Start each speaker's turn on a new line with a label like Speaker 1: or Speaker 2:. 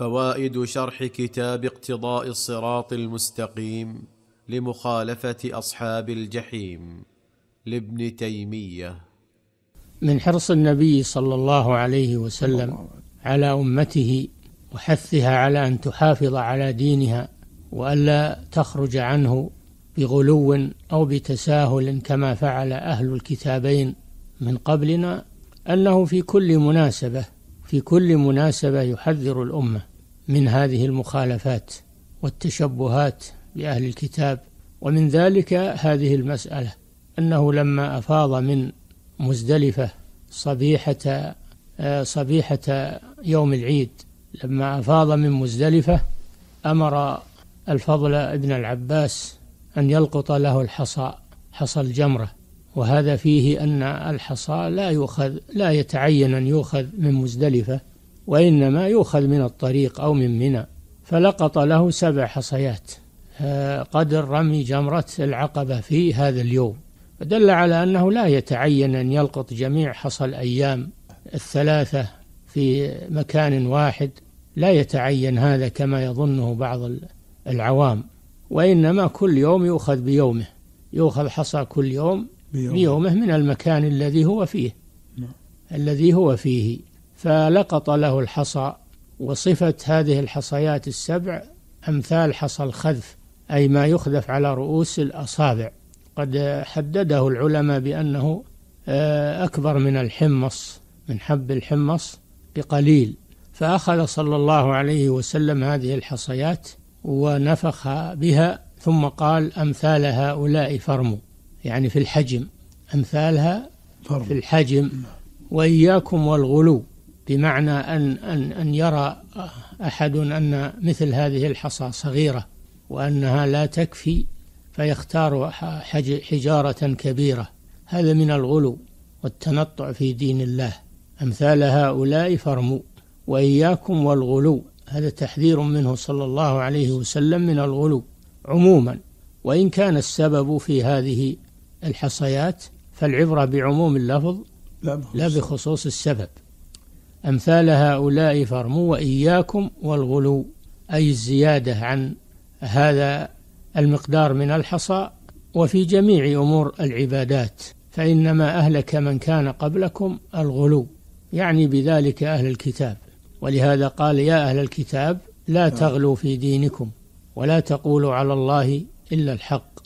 Speaker 1: فوائد شرح كتاب اقتضاء الصراط المستقيم لمخالفه اصحاب الجحيم لابن تيميه من حرص النبي صلى الله عليه وسلم على امته وحثها على ان تحافظ على دينها والا تخرج عنه بغلو او بتساهل كما فعل اهل الكتابين من قبلنا انه في كل مناسبه في كل مناسبه يحذر الامه من هذه المخالفات والتشبهات بأهل الكتاب ومن ذلك هذه المسألة أنه لما أفاض من مزدلفة صبيحة آه، صبيحة يوم العيد لما أفاض من مزدلفة أمر الفضل ابن العباس أن يلقط له الحصى حصى الجمرة وهذا فيه أن الحصى لا يؤخذ لا يتعين أن يؤخذ من مزدلفة وإنما يؤخذ من الطريق أو من منى فلقط له سبع حصيات آه، قدر رمي جمرة العقبة في هذا اليوم فدل على أنه لا يتعين أن يلقط جميع حصى الأيام الثلاثة في مكان واحد لا يتعين هذا كما يظنه بعض العوام وإنما كل يوم يؤخذ بيومه يؤخذ حصى كل يوم بيومه, بيومه من المكان الذي هو فيه نعم. الذي هو فيه فلقط له الحصى وصفت هذه الحصيات السبع أمثال حصى الخذف أي ما يخذف على رؤوس الأصابع قد حدده العلماء بأنه آه، أكبر من الحمص من حب الحمص بقليل فأخذ صلى الله عليه وسلم هذه الحصيات ونفخ بها ثم قال أمثال هؤلاء فرموا يعني في الحجم أمثالها في الحجم وإياكم والغلو بمعنى أن, أن, أن يرى أحد أن مثل هذه الحصى صغيرة وأنها لا تكفي فيختار حجارة كبيرة هذا من الغلو والتنطع في دين الله أمثال هؤلاء فرموا وإياكم والغلو هذا تحذير منه صلى الله عليه وسلم من الغلو عموما وإن كان السبب في هذه الحصيات فالعبرة بعموم اللفظ لا بخصوص السبب أمثال هؤلاء فارموا وإياكم والغلو أي الزيادة عن هذا المقدار من الحصى وفي جميع أمور العبادات فإنما أهلك من كان قبلكم الغلو يعني بذلك أهل الكتاب ولهذا قال يا أهل الكتاب لا تغلوا في دينكم ولا تقولوا على الله إلا الحق